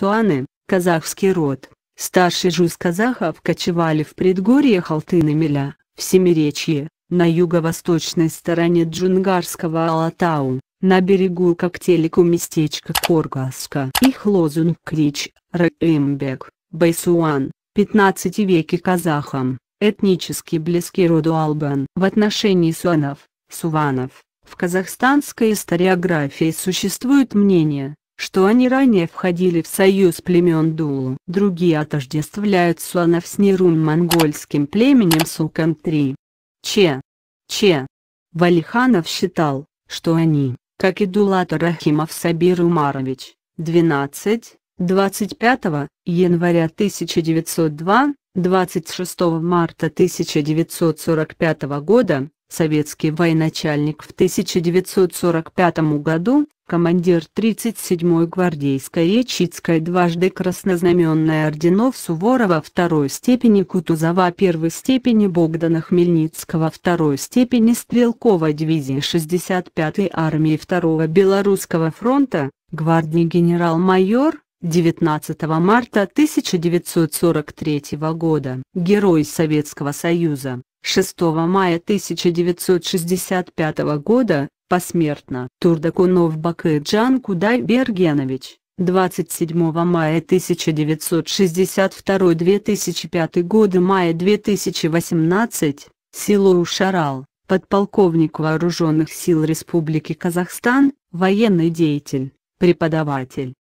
Цуаны, казахский род, старший жуз казахов кочевали в предгорье Халтына-Миля, в Семиречье, на юго-восточной стороне Джунгарского Алатау, на берегу Коктелику местечка Коргаска. Их лозунг крич «Раэмбек, Байсуан, 15 веки казахам, этнически близки роду Албан». В отношении суанов, суванов, в казахстанской историографии существует мнение, что они ранее входили в союз племен Дулу. Другие отождествляют слонов с Нерун монгольским племенем Сукан-3. Че. Че. Валиханов считал, что они, как и Дулат Рахимов Сабир Умарович, 12, 25 января 1902, 26 марта 1945 года, советский военачальник в 1945 году, командир 37-й гвардейской Речицкой дважды краснознаменной орденов Суворова второй степени Кутузова первой степени Богдана Хмельницкого второй степени Стрелковой дивизии 65-й армии второго Белорусского фронта, гвардии генерал-майор, 19 марта 1943 года, Герой Советского Союза, 6 мая 1965 года, посмертно, Турдакунов Бакыджан Кудайбергенович, 27 мая 1962-2005 года мая 2018, село Ушарал, подполковник Вооруженных сил Республики Казахстан, военный деятель, преподаватель.